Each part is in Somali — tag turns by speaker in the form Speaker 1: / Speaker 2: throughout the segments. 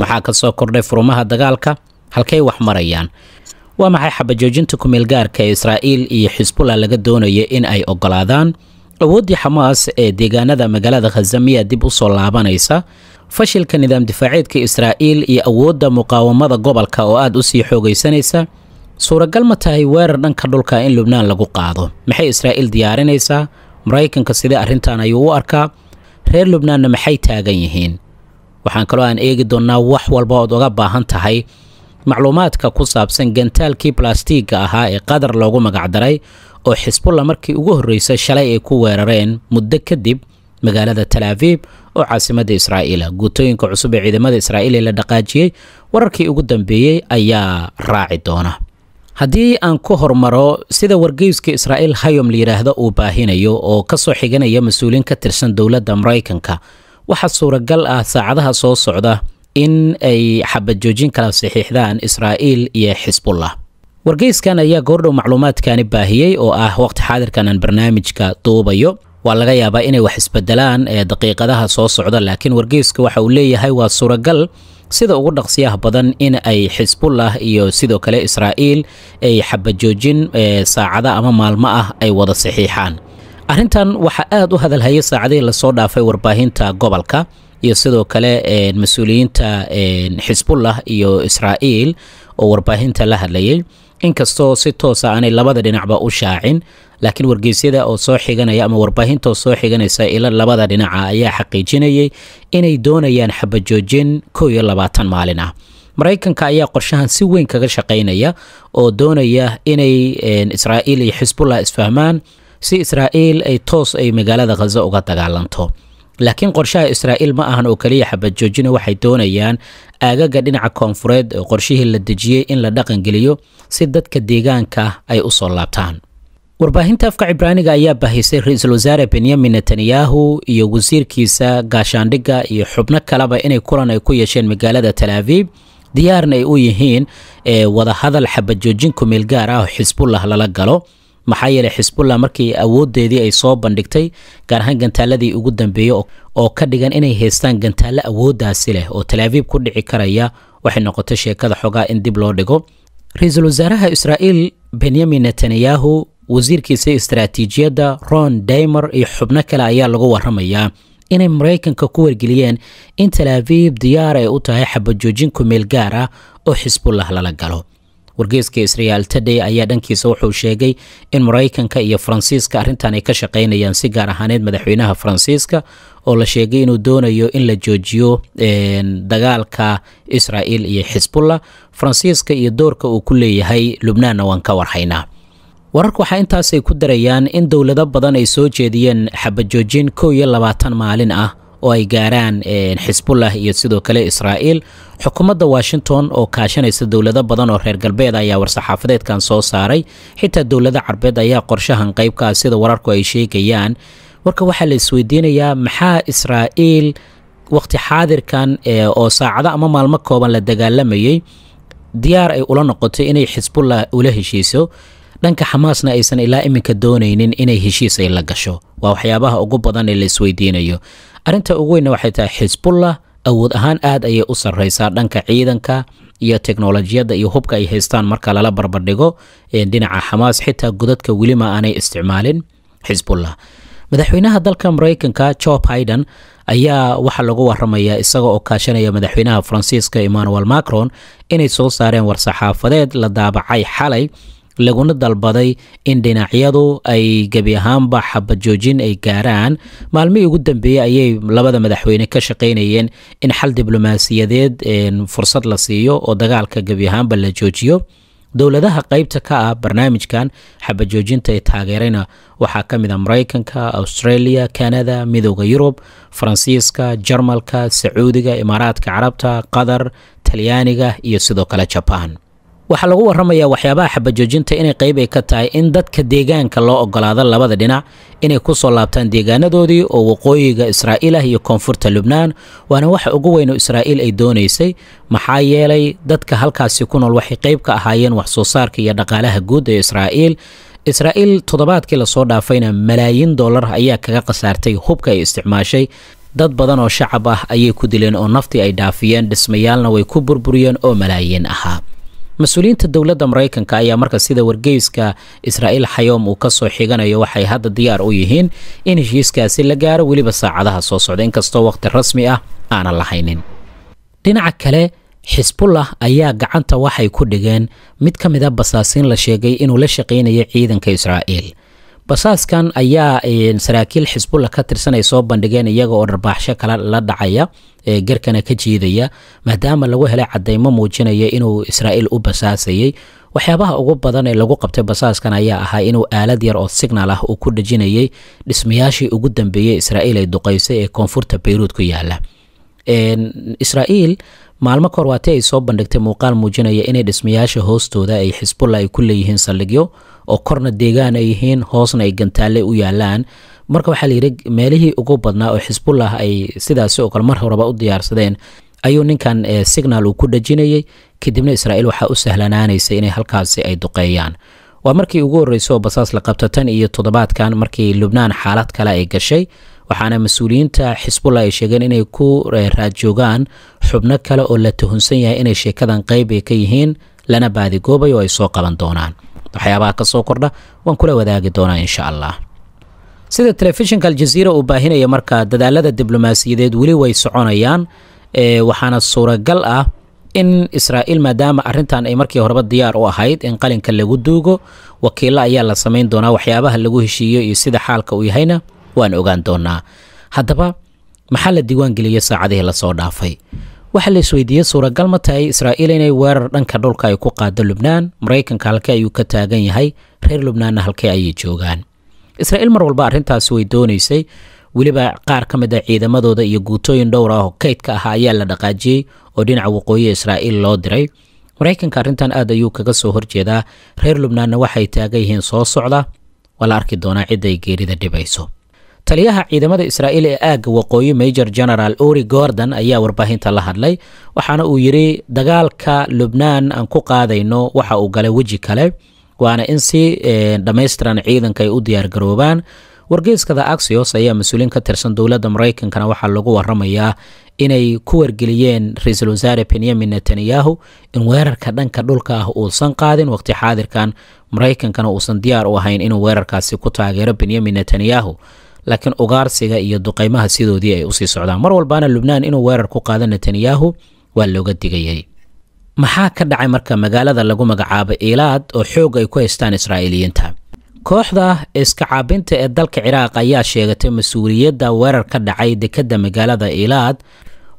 Speaker 1: maxaa ka soo kordhay furumaha dagaalka halkay wax marayaan waa maxay xabajoojinta kumeelgaarka ee israa'iil iyo xisbullah laga doonayo in ay ogolaadaan awooddii xamaas ee deegaanada magaalada khaza khazamiya dib u soo laabanaysa fashilka nidaam difaaceedka israa'iil iyo awoodda muqaawamada gobolka oo aad u sii xoogaysanaysa suuragal ma tahay weerar dhanka dhulka in lubnaan lagu qaado maxay israa'iil diyaarinaysaa maraykanka sidee arrintan ayuu u arkaa reer lubnaanna maxay taagan yihiin waxaan kaloo aan eegi doonnaa wax walba ood uga baahan tahay macluumaadka ku saabsan gantaalkii balastiigga ahaa ee qatar loogu magacdaray oo xisbulla markii ugu horreysay shalay ay ku weerareen muddo kadib magaalada talaafiib oo caasimadda israa'iila guutooyinka cusub ee ciidamada israa'iil ee la dhaqaajiyey wararkii ugu dambeeyey ayaa raaci doona haddii aan ku hormaro sida wargeyska israa'iil hayom la yidhaahdo uu baahinayo oo ka soo xiganaya mas-uuliin ka tirsan dowladda maraykanka waxaa suuragal ah saacadaha soo socda in ay xabajoojin kala saxiixdaan israa'iil iyo xisbullah wargeyskan ayaa goordhow macluumaadkani baahiyey oo ah waqti xaadirkan barnaamijka duubayo waa laga yaabaa inay wax isbedelaan ee daqiiqadaha soo socda laakiin wargeyska waxa uu leeyahay waa suuragal sida ugu dhaqsiyaha badan in ay xisbullah iyo sidoo kale israa'iil ay xabajoojin saacada ama maalmo ah ay wada saxiixaan arintan waxaa aada u hadalhaya saacadihii lasoo dhaafay warbaahinta gobolka iyo sidoo kale mas-uuliyiinta xisbullah iyo israa'iil oo warbaahinta la hadlayay inkastoo si toosa ah aanay labada dhinacba u shaacin laakiin wargeysyada oo soo xiganaya ama warbaahinta oo soo xiganaysa ila labada dhinaca ah ayaa xaqiijinayay inay doonayaan xabajoojin kow iyo labaatan maalin ah maraykanka ayaa qorshahan si weyn kaga shaqaynaya oo doonaya inay israa'iil iyo xisbullah isfahmaan si israa'iil ay toos ay magaalada khaza uga dagaalanto laakiin qorshaha israa'iil ma ahan oo keliya xabad joojina waxay doonayaan aagaga dhinaca koonfureed oo qorshihii la dejiyey in la dhaqangeliyo si dadka deegaanka ay u soo laabtaan warbaahinta afka cibraaniga ayaa baahisay ra-iisul wasaare benyamin netanyahu iyo wasiirkiisa gaashaandhigga iyo xubno kaleba inay kulan ay ku yeesheen magaalada tal abiib diyaarna ay u yihiin ee wadahadal xabad joojin ku ah oo xisbullah lala galo maxaa yeelay xisbullah markii awoodeedii ay soo bandhigtay gaar ahaan gantaaladii ugu dambeeyey oo ka dhigan inay haystaan gantaallo awooddaasi leh oo talaabiib ku dhici karaya waxay noqotay sheekada xogaa in dib loo dhigo ra-iisul wasaaraha israa'iil benyamin netanyahu wasiirkiisa istaraatiijiyadda ron daimer iyo xubno kale ayaa lagu warramayaa inay maraykanka ku wargeliyeen in talaabiib diyaar ay u tahay xabajoojin ku meel gaar ah oo xisbullah lala galo wargeeska israel taday ayaa dhankiisa wuxuu sheegay in maraykanka iyo faransiiska arrintan ay ka shaqaynayaan si gaar ahaaneed madaxweynaha faransiiska oo la sheegay inuu doonayo in la joojiyo dagaalka israel iyo xisbullah faransiiska iyo doorka uu ku leeyahay lubnaanna waan ka warhaynaa wararku waxaa intaasay ku darayaan in dowlado badan ay soo jeediyeen xabajoojin kow iyo labaatan maalin ah oo ay gaaraan xisbullah eh, iyo sidoo kale israa'iil xukuumadda washington oo kaashanaysa dowlado badan oo reer galbeed ayaa war-saxaafadeedkan soo saaray xitaa dowlada carbeed ayaa qorshahan qeybkaa sida wararku ay sheegayaan warka waxaa la isweydiinayaa maxaa israa'iil waqti xaadirkan eh, oo saacado ama maalmo kooban la dagaalamayay diyaar ay ula noqotay inay xisbullah ula heshiiso dhanka xamaasna aysan ilaa iminka doonaynin inay heshiis ay la gasho waa waxyaabaha ugu badan ee la arrinta ugu weynna waxay tahay xisbullah awood ahaan aad ayay u sarreysaa dhanka ciidanka iyo teknolojiyadda iyo hubka ay haystaan marka lala barbardhigo dhinaca xamaas xitaa godadka welima aanay isticmaalin xisbullah madaxweynaha dalka mareykanka jo biden ayaa waxaa lagu waramayaa isaga oo kaashanaya madaxweynaha faransiiska emmanuel macron inay soo saareen war saxaafadeed la daabacay xalay laguna dalbaday in dhinacyadu ay gebi ahaanba xabajoojin ay gaaraan maalmihii ugu dambeeyey ayay labada madaxweyne ka shaqaynayeen in xal diblomaasiyadeed fursad la siiyo oo dagaalka gebi ahaanba la joojiyo dowladaha qaybta ka ah barnaamijkan xabajoojinta ee taageerayna waxaa ka mid a ah maraykanka australia canada midooda yurub faransiiska jarmalka sacuudiga imaaraadka carabta qatar talyaaniga iyo sidoo kale jabaan waxaa lagu warramaya waxyaabaha xabajoojinta inay qayb ay ka tahay in dadka deegaanka loo ogolaado labada dhinac inay ku soo laabtaan deegaanadoodii oo waqooyiga israaiil ah iyo koonfurta lubnaan waana waxa ugu weyn oo israa'iil ay doonaysay maxaa yeelay dadka halkaasi ku nool waxay qayb ka ahaayeen wax soo saarka iyo dhaqaalaha guud ee israa'iil israa'iil toddobaadkii lasoo dhaafayna malaayiin doolar ayaa kaga khasaartay hubka ay isticmaashay dad badan oo shacab ah ayay ku dileen oo naftii ay dhaafiyeen dhismayaalna way ku burburiyeen oo malaayiin ahaa mas-uuliyiinta dowladda maraykanka ayaa marka sida wargeyska israa'iil xayoom uu ka soo xiganayo waxay hadda diyaar u yihiin in heshiiskaasi la gaaro weliba saacadaha soo socda inkastoo wakhti rasmi ah aanan lahaynin dhinaca kale xisbullah ayaa gacanta waxay ku dhigeen mid ka mid a ah basaasiin la sheegay inuu la shaqaynayo ciidanka israa'iil basaaskan ayaa eh, saraakiil xisbullah ka tirsan ay soo bandhigeen iyaga oo dharbaaxsho kala la dhacaya eh, garkana ka jiidaya maadaama lagu helay cadeymo muujinaya inuu israa'iil u basaasayey waxyaabaha ugu badan ee lagu qabtay basaaskan ayaa ahaa inuu aalad yar oo signal ah uu ku dhejinayay dhismayaashii ugu dambeeyey israa'iil ay duqaysay ee koonfurta bayruud ku yaala israa'iil maalmo kahor waati ay soo bandhigtay muuqaal muujinaya inay dhismayaasha hoostooda ay xisbullah ay ku leeyihiin saldhigyo oo korna deegaan ay yihiin hoosna ay gantaale u yaalaan marka waxaa layidhi meelihii ugu badnaa oo xisbullah ay sidaasi oo kale mar horeba u diyaarsadeen ayuu ninkan eh, signal uu ku dhajinayay kadibna israa'iil waxaa u sahlanaanaysa inay halkaasi ay duqeeyaan waa markii ugu horreysa oo basaas la qabta tan iyo toddobaadkan markii lubnaan xaalad kale ay gashay waxaana mas-uuliyiinta xisbullah ay sheegeen inay ku eh, raadjoogaan xubno kale oo la tuhunsan yahay inay sheekadan qayb ka yihiin lana baadigoobayo oo ay soo qaban doonaan waxyaabaha kasoo kordha waan kula wadaagi doonaa insha allah sida telefishinka aljaziira uu baahinaya markaa dadaalada diblomaasiyadeed weli way soconayaan waxaana suuragal ah in israa'iil maadaama arrintan ay markii horeba diyaar u ahayd in qalinka lagu duugo wakiilo ayaa la samayn doonaa waxyaabaha lagu heshiiyo iyo sida xaalka uu yahayna waan ogaan doonaa haddaba maxaa la diiwaan geliyey saacadihii lasoo dhaafay waxaa la isweydiiyey suuragal ma tahay israa'iil inay weerar dhanka dhulka ay ku qaado lubnaan maraykanka halkee ayuu ka taagan yahay reer lubnaanna halkee ayay joogaan israa'iil mar walba arrintaasi way doonaysay weliba qaar ka mid a ah ciidamadooda iyo guutooyin dhowr ah oo kaydka ahaa ayaa la dhaqaajiyey oo dhinaca waqooyiha israa'iil loo diray maraykanka arrintan aad ayuu kaga soo horjeedaa reer lubnaanna waxay taagan yihiin soo socda waa la arki doonaa cidday geerida dhibayso taliyaha ciidamada israa'iil ee aagga waqooyi major general uri gordon ayaa warbaahinta la hadlay waxaana uu yidhi dagaalka lubnaan aan ku qaadayno waxa uu galay weji kale waana in si eh, dhammaystiran ciidanka ay u diyaargaroobaan wargeyskada axios ayaa mas-uuliin ka tirsan dowladda maraykankana waxaa lagu waramayaa inay ku wargeliyeen ra-iisul wasaare benyamin netanyahu in weerarka dhanka dhulka ah uusan qaadin waqti xaadirkan maraykankana uusan diyaar u ahayn inuu weerarkaasi ku taageero benyamin netanyahu laakiin ugaarsiga iyo duqeymaha sidoodii ay usii socdaan mar walbaana lubnaan inuu weerar ku qaado netanyahu waa looga digayay maxaa ka dhacay marka magaalada lagu magacaabo ilaad oo xoog ay ku haystaan israa'iiliyiinta kooxda iska caabinta ee dalka ciraaq ayaa sheegatay mas-uuliyadda weerar ka dhacay dekedda magaalada ilaad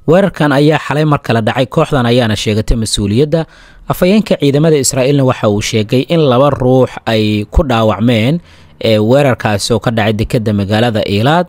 Speaker 1: weerarkan ayaa xalay mar kale dhacay kooxdan ayaana sheegatay mas-uuliyadda afhayeenka ciidamada israa'iilna waxa uu sheegay in laba ruux ay ku dhaawacmeen ee weerarkaasi oo ka dhacay dekeda magaalada iilaad